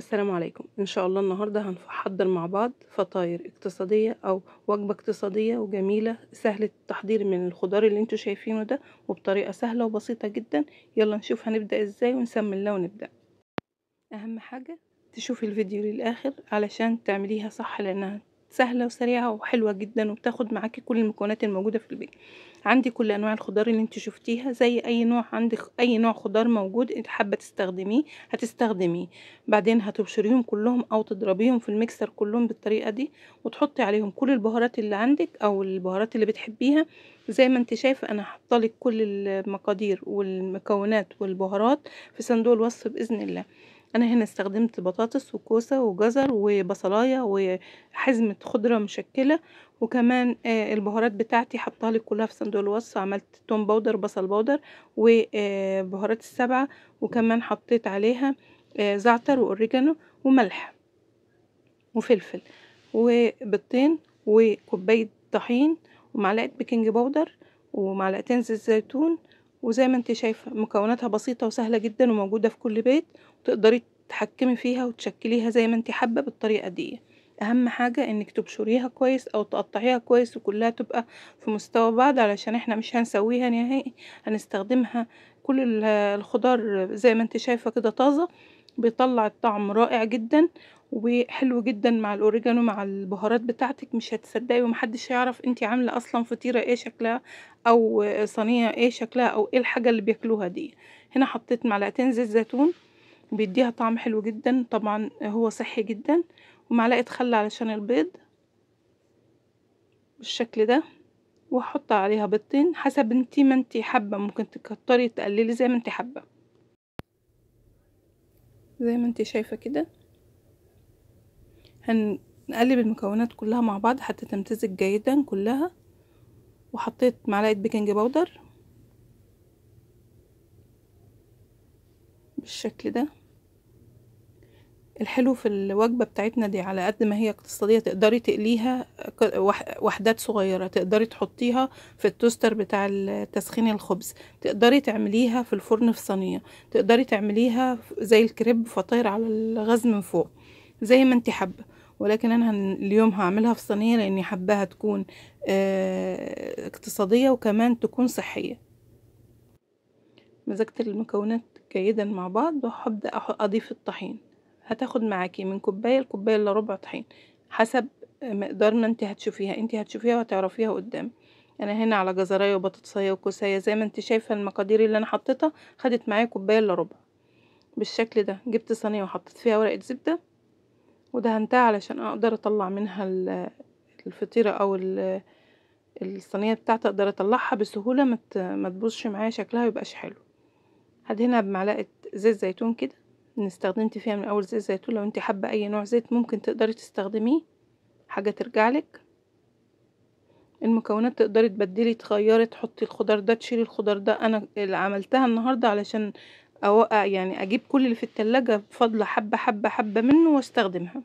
السلام عليكم ان شاء الله النهارده هنحضر مع بعض فطاير اقتصاديه او وجبه اقتصاديه وجميله سهله التحضير من الخضار اللي انتوا شايفينه ده وبطريقه سهله وبسيطه جدا يلا نشوف هنبدا ازاي ونسمي الله ونبدا اهم حاجه تشوفي الفيديو للاخر علشان تعمليها صح لانها سهله وسريعه وحلوه جدا وبتاخد معاكي كل المكونات الموجوده في البيت عندي كل انواع الخضار اللي انت شفتيها زي اي نوع عندك اي نوع خضار موجود انت حابه تستخدميه هتستخدميه بعدين هتبشريهم كلهم او تضربيهم في الميكسر كلهم بالطريقه دي وتحطي عليهم كل البهارات اللي عندك او البهارات اللي بتحبيها زي ما انت شايفه انا هحطلك كل المقادير والمكونات والبهارات في صندوق الوصف باذن الله انا هنا استخدمت بطاطس وكوسة وجزر وبصلاية وحزمة خضرة مشكلة وكمان آه، البهارات بتاعتي حطها لي كلها في صندوق الوصف عملت توم باودر بصل باودر وبهارات آه، السبعة وكمان حطيت عليها آه، زعتر واوريجانو وملح وفلفل وبيضتين وكوباية طحين ومعلقة بيكنج باودر ومعلقتين زيت زيتون وزي ما انت شايفة مكوناتها بسيطة وسهلة جدا وموجودة في كل بيت وتقدري تحكمي فيها وتشكليها زي ما انت حابة بالطريقة دي اهم حاجة انك تبشريها كويس او تقطعيها كويس وكلها تبقى في مستوى بعض علشان احنا مش هنسويها نهائي هنستخدمها كل الخضار زي ما انت شايفة كده طازة بيطلع الطعم رائع جدا وحلو جدا مع الاوريجانو مع البهارات بتاعتك مش هتصدقي ومحدش هيعرف انت عامله اصلا فطيره ايه شكلها او صينيه ايه شكلها او ايه الحاجه اللي بياكلوها دي هنا حطيت معلقتين زيت زيتون بيديها طعم حلو جدا طبعا هو صحي جدا ومعلقه خل علشان البيض بالشكل ده واحط عليها بيضتين حسب انتي ما انتي حابه ممكن تكتري تقللي زي ما انتي حابه زي ما انت شايفة كده هنقلب المكونات كلها مع بعض حتى تمتزج جيدا كلها وحطيت معلقة بيكنج باودر بالشكل ده الحلو في الوجبة بتاعتنا دي على قد ما هي اقتصادية تقدري تقليها وحدات صغيرة تقدري تحطيها في التوستر بتاع تسخين الخبز تقدري تعمليها في الفرن في صينية تقدري تعمليها زي الكريب فطاير على الغاز من فوق زي ما انت حابة ولكن انا اليوم هعملها في صينية لاني حباها تكون آه، اقتصادية وكمان تكون صحية مزجت المكونات جيدا مع بعض وهبدأ اضيف الطحين هتاخد معاكي من كوباية لكوباية الا ربع طحين حسب مقدار ما انت هتشوفيها انت هتشوفيها وهتعرفيها قدام انا هنا على جزرايه وبطاطسايه وكوسايه زي ما انت شايفه المقادير اللي انا حطيتها خدت معايا كوبايه الا ربع بالشكل ده جبت صينيه وحطيت فيها ورقه زبده ودهنتها علشان اقدر اطلع منها الفطيره او الصينيه بتاعتي اقدر اطلعها بسهوله ما تبوظش معايا شكلها ويبقاش حلو هدهنها بمعلقه زيت زيتون كده إن استخدمت فيها من أول زيت زيتون لو أنت حابة أي نوع زيت ممكن تقدري تستخدميه حاجة ترجعلك المكونات تقدري تبدلي تغيري تحطي الخضار ده تشيلي الخضار ده أنا اللي عملتها النهاردة علشان اوقع يعني أجيب كل اللي في التلاجة بفضل حبة حبة حبة منه واستخدمها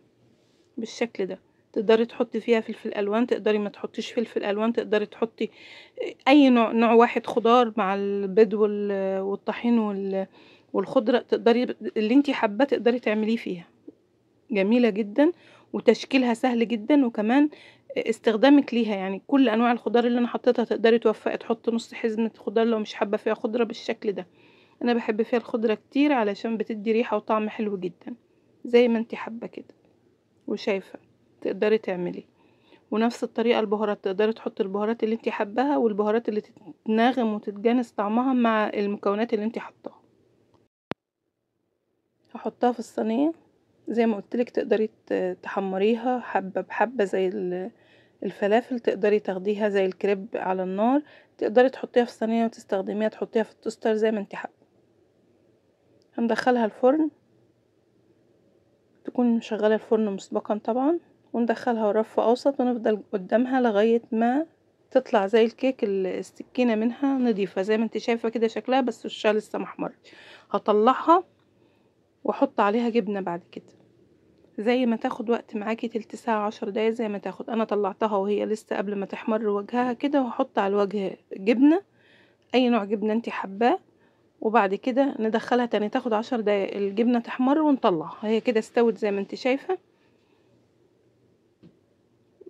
بالشكل ده تقدري تحطي فيها فلفل الوان تقدري ما تحطيش فلفل الوان تقدري تحطي اي نوع نوع واحد خضار مع البيض والطحين وال والخضره تقدري اللي انت حابه تقدري تعمليه فيها جميله جدا وتشكيلها سهل جدا وكمان استخدامك ليها يعني كل انواع الخضار اللي انا حطيتها تقدري توفقي تحط نص حزمه خضار لو مش حابه فيها خضره بالشكل ده انا بحب فيها الخضره كتير علشان بتدي ريحه وطعم حلو جدا زي ما انت حابه كده وشايفه تقدري تعمليه ونفس الطريقه البهارات تقدري تحطي البهارات اللي انت حباها والبهارات اللي تتناغم وتتجانس طعمها مع المكونات اللي انت حطاها هحطها في الصينية زي ما قلتلك تقدري تحمريها حبة بحبة زي الفلافل تقدري تاخديها زي الكريب على النار تقدري تحطيها في الصينية وتستخدميها تحطيها في التوستر زي ما انت حابة هندخلها الفرن تكون مشغلة الفرن مسبقا طبعا وندخلها رف اوسط ونفضل قدامها لغاية ما تطلع زي الكيك السكينة منها نضيفة زي ما انت شايفة كده شكلها بس وشها لسه محمر هطلعها واحط عليها جبنة بعد كده زي ما تاخد وقت معاكي تلت ساعة عشر دقايق زي ما تاخد انا طلعتها وهي لسه قبل ما تحمر وجهها كده وهحط على الوجه جبنة اي نوع جبنة انتي حباه وبعد كده ندخلها تاني تاخد عشر دقايق الجبنة تحمر ونطلع هي كده استوت زي ما انت شايفة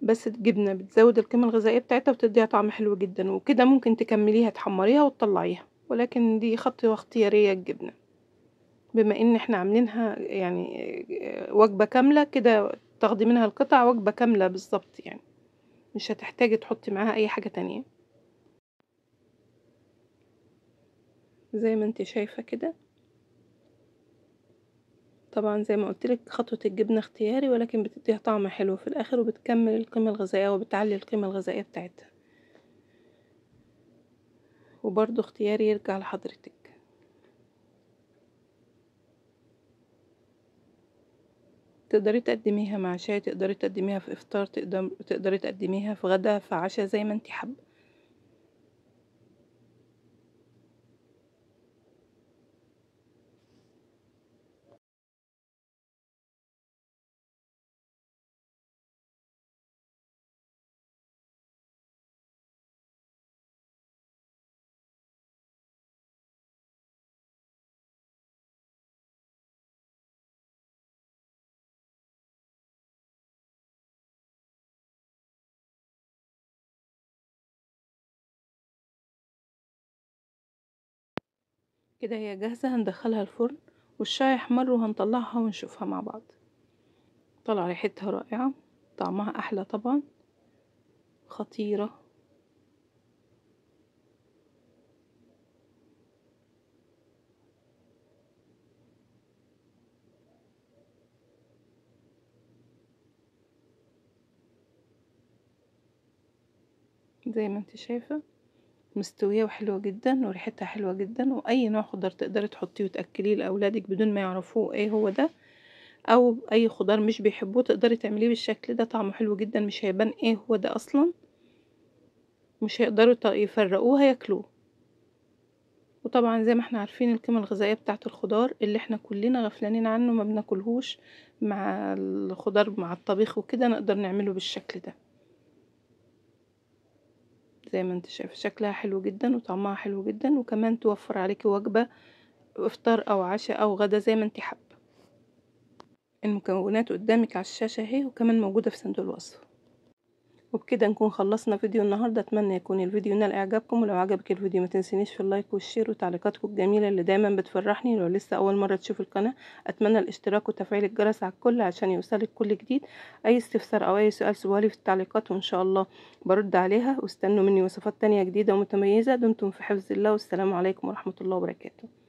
بس الجبنة بتزود القيمة الغذائية بتاعتها وتديها طعم حلو جدا وكده ممكن تكمليها تحمريها وتطلعيها ولكن دي خطوة اختيارية الجبنة بما ان احنا عاملينها يعني آه، وجبة كاملة كده تاخدي منها القطع وجبة كاملة بالظبط يعني مش هتحتاجي تحطي معاها اي حاجة تانية زي ما انت شايفة كده طبعا زي ما قلت لك خطوة الجبنة اختياري ولكن بتديها طعم حلو في الاخر وبتكمل القيمة الغذائية وبتعلي القيمة الغذائية بتاعتها وبرضو اختياري يرجع لحضرتك تقدري تقدميها مع شاي تقدري تقدميها في إفطار تقدري تقدميها في غدا في عشا زي ما انتي حابة. كده هي جاهزة هندخلها الفرن والشاي يحمر وهنطلعها ونشوفها مع بعض طلع ريحتها رائعة طعمها أحلى طبعا خطيرة زي ما انت شايفه مستوية وحلوة جدا وريحتها حلوة جدا وأي نوع خضار تقدري تحطيه وتأكليه لأولادك بدون ما يعرفوه ايه هو ده أو أي خضار مش بيحبوه تقدري تعمليه بالشكل ده طعمه حلو جدا مش هيبان ايه هو ده أصلا مش هيقدروا يفرقوه هياكلوه وطبعا زي ما احنا عارفين القيمة الغذائية بتاعة الخضار اللي احنا كلنا غفلانين عنه ما بناكلهوش مع الخضار مع الطبيخ وكده نقدر نعمله بالشكل ده زي ما انت شايفه شكلها حلو جدا وطعمها حلو جدا وكمان توفر عليكي وجبه افطار او عشاء او غدا زي ما انت حابه المكونات قدامك على الشاشه اهي وكمان موجوده في صندوق الوصف وبكده نكون خلصنا فيديو النهارده اتمنى يكون الفيديو نال اعجابكم ولو عجبك الفيديو ما تنسينيش في اللايك والشير وتعليقاتكم الجميله اللي دايما بتفرحني لو لسه اول مره تشوف القناه اتمنى الاشتراك وتفعيل الجرس على الكل عشان يوصلك كل جديد اي استفسار او اي سؤال سيبوها في التعليقات وان شاء الله برد عليها واستنوا مني وصفات تانية جديده ومتميزه دمتم في حفظ الله والسلام عليكم ورحمه الله وبركاته